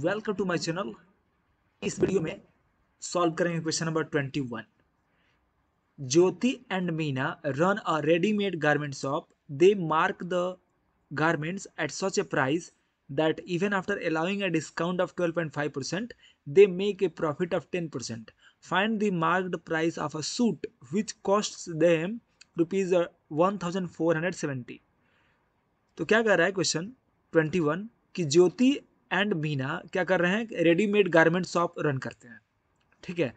welcome to my channel इस video में solve करेंगे question number twenty one Jyoti and Meena run a readymade garment shop they mark the garments at such a price that even after allowing a discount of twelve point five percent they make a profit of ten percent find the marked price of a suit which cost them rupees one तो क्या कह रहा है question twenty one कि ज्योति and Meena क्या कर रहे हैं रेडीमेड गारमेंट शॉप रन करते हैं ठीक है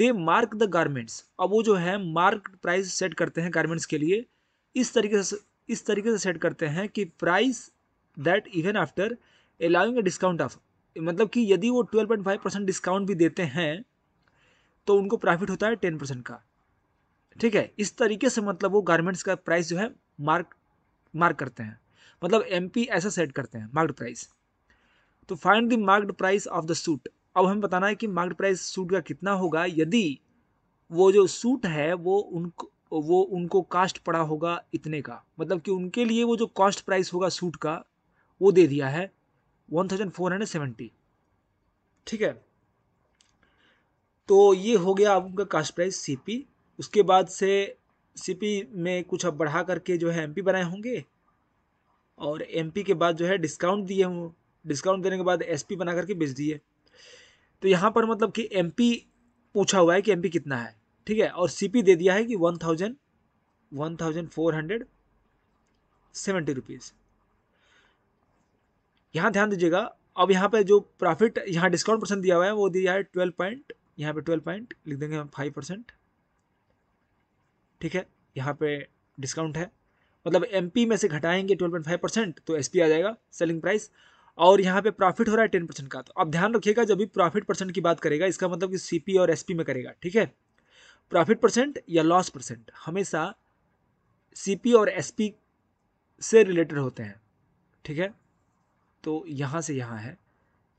दे मार्क द गारमेंट्स अब वो जो है मार्क प्राइस सेट करते हैं गारमेंट्स के लिए इस तरीके से इस तरीके से सेट करते हैं कि price that even after allowing a discount of मतलब कि यदि वो twelve point five percent discount भी देते हैं तो उनको प्रॉफिट होता है टेन परसेंट का ठीक है इस तरीके से मतलब वो गारमेंट्स का प्राइस जो है मार्क मार्क करते हैं मतलब एम ऐसा सेट करते हैं मार्क प्राइस तो find the marked price of the suit अब हमें बताना है कि मार्क्ड प्राइस सूट का कितना होगा यदि वो जो सूट है वो उनको वो उनको कास्ट पड़ा होगा इतने का मतलब कि उनके लिए वो जो कॉस्ट प्राइस होगा सूट का वो दे दिया है one thousand four hundred seventy ठीक है तो ये हो गया अब उनका कास्ट प्राइस सीपी उसके बाद से सीपी में कुछ अब बढ़ा करके जो है एमपी बनाए होंगे और एमपी के बाद जो है डिस्काउंट दिए हों डिस्काउंट देने के बाद एसपी बना करके बेच दिए तो यहाँ पर मतलब कि एमपी पूछा हुआ है कि एमपी कितना है ठीक है और सीपी दे दिया है कि one thousand one thousand four hundred seventy rupees यहाँ ध्यान दीजिएगा अब यहाँ पे जो प्रॉफिट यहाँ डिस्काउंट परसेंट दिया हुआ है वो दिया है ट्वेल्व पॉइंट यहाँ पे ट्वेल्व पॉइंट लिख देंगे हम फाइव परसेंट ठीक है यहाँ पे डिस्काउंट है मतलब एमपी में से घटाएंगे ट्वेल्व पॉइंट फाइव परसेंट तो एसपी आ जाएगा सेलिंग प्राइस और यहाँ पे प्रॉफिट हो रहा है टेन परसेंट का तो अब ध्यान रखिएगा जब भी प्रॉफिट परसेंट की बात करेगा इसका मतलब कि सी और एस में करेगा ठीक है प्रॉफिट परसेंट या लॉस परसेंट हमेशा सी और एस से रिलेटेड होते हैं ठीक है तो यहाँ से यहाँ है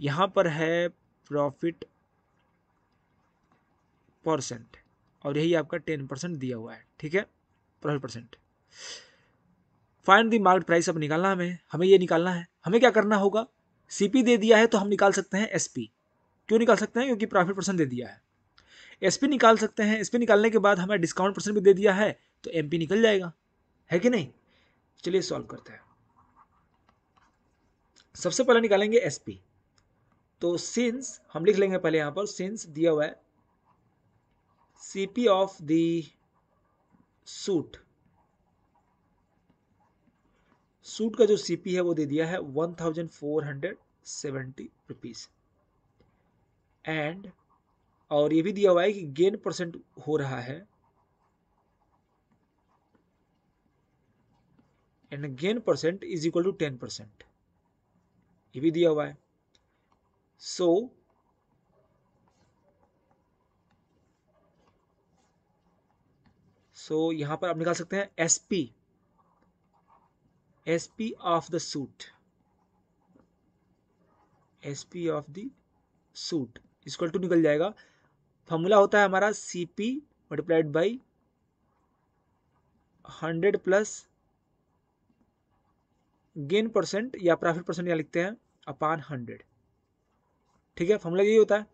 यहाँ पर है प्रॉफिट परसेंट और यही आपका टेन परसेंट दिया हुआ है ठीक है profit percent find the market price अब निकालना हमें हमें ये निकालना है हमें क्या करना होगा सीपी दे दिया है तो हम निकाल सकते हैं एसपी क्यों निकाल सकते हैं क्योंकि प्रॉफिट परसेंट दे दिया है एसपी निकाल सकते हैं एसपी निकालने के बाद हमें डिस्काउंट परसेंट भी दे दिया है तो एमपी निकल जाएगा है कि नहीं चलिए सॉल्व करते हैं सबसे पहले निकालेंगे एसपी तो सिंस हम लिख लेंगे पहले यहाँ पर सिंस दिया हुआ है CP of the suit suit का जो सीपी है वो दे दिया है one thousand four hundred seventy rupees and और ये भी दिया हुआ है कि गेन परसेंट हो रहा है and gain percent is equal to ten percent ये भी दिया हुआ है सो so, सो so, यहां पर आप निकाल सकते हैं S P sp of the suit sp of the suit इसको टू निकल जाएगा फॉर्मूला होता है हमारा C P multiplied by hundred plus gain percent या प्रॉफिट परसेंट यहाँ लिखते हैं अपान हंड्रेड ठीक है फॉर्मूला यही होता है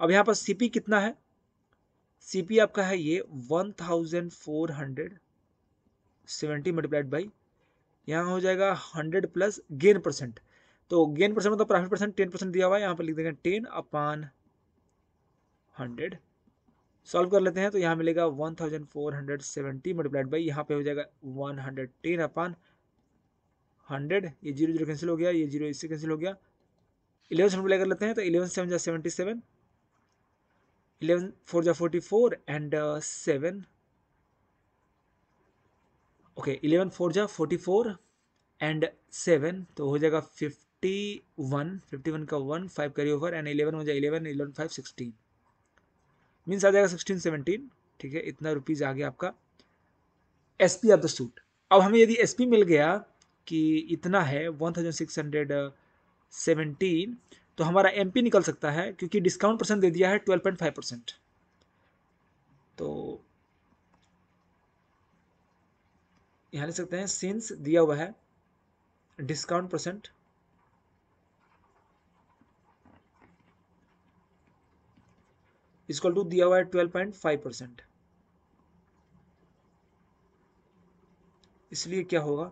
अब यहाँ पर सीपी कितना है सीपी आपका है ये one thousand four hundred seventy multiplied by यहाँ हो जाएगा हंड्रेड प्लस गेन परसेंट तो गेन परसेंट मतलब प्रॉफिट परसेंट टेन परसेंट दिया हुआ है यहाँ पर लिख देंगे टेन अपान हंड्रेड सॉल्व कर लेते हैं तो यहाँ मिलेगा one thousand four hundred seventy multiplied by यहाँ पे हो जाएगा one hundred ten upon hundred ये जीरो जीरो कैंसिल हो गया ये जीरो इससे कैंसिल हो गया इलेवन सेवन मल्टीप्लाई कर लेते हैं तो इलेवन सेवन जा सेवेंटी सेवन इलेवन फोर जा forty four and seven okay eleven four जा फोर्टी फोर एंड सेवन तो हो जाएगा फिफ्टी वन फिफ्टी वन का one five carry over and eleven हो जाएगा eleven eleven five sixteen means आ जाएगा सिक्सटीन सेवनटीन ठीक है इतना रुपीज़ आ गया आपका S P of the suit अब हमें यदि एस पी मिल गया कि इतना है one thousand six hundred seventeen तो हमारा एम पी निकल सकता है क्योंकि डिस्काउंट परसेंट दे दिया है ट्वेल्व पॉइंट फाइव परसेंट तो यहाँ लिख सकते हैं सिंस दिया हुआ है डिस्काउंट परसेंट इसको टू दिया हुआ है ट्वेल्व पॉइंट फाइव परसेंट इसलिए क्या होगा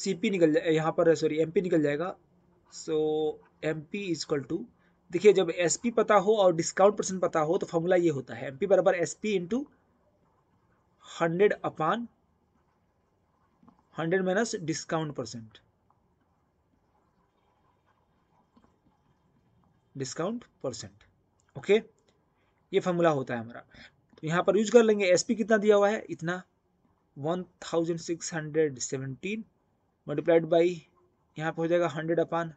सीपी निकल जाए यहां पर सॉरी एमपी निकल जाएगा so M P is equal to देखिए जब एसपी पता हो और डिस्काउंट परसेंट पता हो तो फॉर्मूला ये होता है एमपी बराबर SP into hundred upon hundred minus discount percent discount percent okay ये फॉर्मूला होता है हमारा तो यहां पर यूज कर लेंगे एसपी कितना दिया हुआ है इतना one thousand six hundred seventeen multiplied by यहाँ पर हो जाएगा hundred upon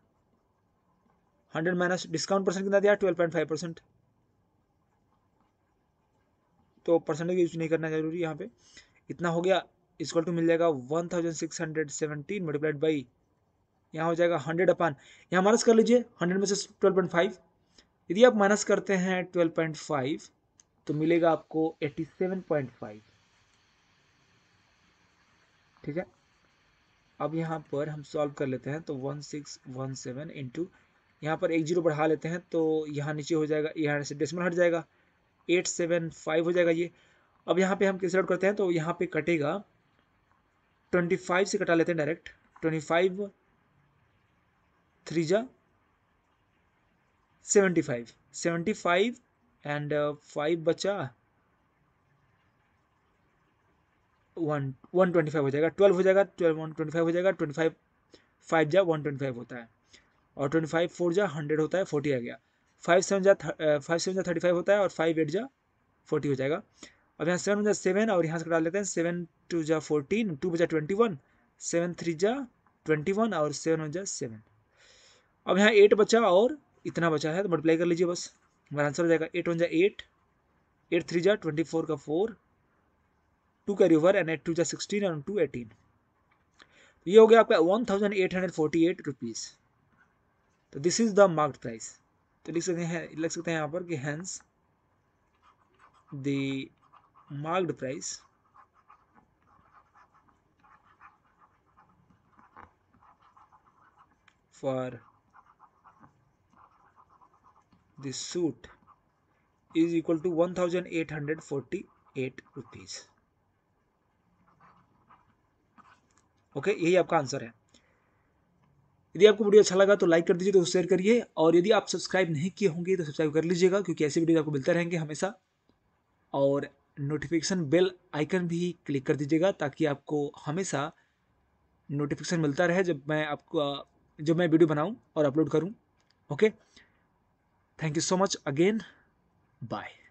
hundred minus discount percent कितना दिया ट्वेल्व पॉइंट फाइव परसेंट तो परसेंटेज यूज नहीं करना जरूरी यहाँ पे इतना हो गया इसक्वल टू मिल जाएगा one thousand six hundred seventeen multiplied by यहाँ हो जाएगा हंड्रेड अपान यहाँ माइनस कर लीजिए हंड्रेड में से ट्वेल्व पॉइंट फाइव यदि आप माइनस करते हैं ट्वेल्व पॉइंट फाइव तो मिलेगा आपको एट्टी सेवन पॉइंट फाइव ठीक है अब यहाँ पर हम सॉल्व कर लेते हैं तो one six one seven into यहाँ पर एक जीरो बढ़ा लेते हैं तो यहाँ नीचे हो जाएगा यहाँ से डेसिमल हट जाएगा एट सेवन फाइव हो जाएगा ये अब यहाँ पे हम कैसे करते हैं तो यहाँ पे कटेगा ट्वेंटी फाइव से कटा लेते हैं डायरेक्ट ट्वेंटी फाइव थ्री जा seventy five seventy five and five uh, बचा वन वन ट्वेंटी फाइव हो जाएगा ट्वेल्व हो जाएगा ट्वेल्व वन ट्वेंटी फाइव हो जाएगा ट्वेंटी फाइव फाइव जा वन ट्वेंटी फाइव होता है और ट्वेंटी फाइव फोर जा हंड्रेड होता है फोर्टी आ गया फाइव सेवन जा फाइव सेवन uh, जा थर्टी फाइव होता है और फाइव एट जा फोर्टी हो जाएगा अब यहाँ सेवन बजा सेवन और यहाँ से कटा लेते हैं सेवन टू जा फोर्टीन टू बजा ट्वेंटी वन सेवन थ्री जा ट्वेंटी वन और सेवन जा सेवन अब यहाँ एट बचा और इतना बचा है तो मल्टीप्लाई कर लीजिए बस हमारा आंसर हो जाएगा एट वन जा एट एट थ्री जा ट्वेंटी फोर का फोर टू का रिवर एंड एट टू जा सिक्सटीन एंड टू एटीन ये हो गया आपका one thousand eight hundred forty eight rupees तो this is the marked price तो लिख सकते हैं लिख सकते हैं यहाँ पर कि hence the marked price for this suit is equal to 1848 rupees okay okay, यही आपका आंसर है यदि आपको वीडियो अच्छा लगा तो लाइक कर दीजिए तो शेयर करिए और यदि आप सब्सक्राइब नहीं किए होंगे तो सब्सक्राइब कर लीजिएगा क्योंकि ऐसे वीडियो आपको मिलते रहेंगे हमेशा और नोटिफिकेशन बेल आइकन भी क्लिक कर दीजिएगा ताकि आपको हमेशा नोटिफिकेशन मिलता रहे जब मैं आपको जब मैं वीडियो बनाऊं और अपलोड करूं okay thank you so much again bye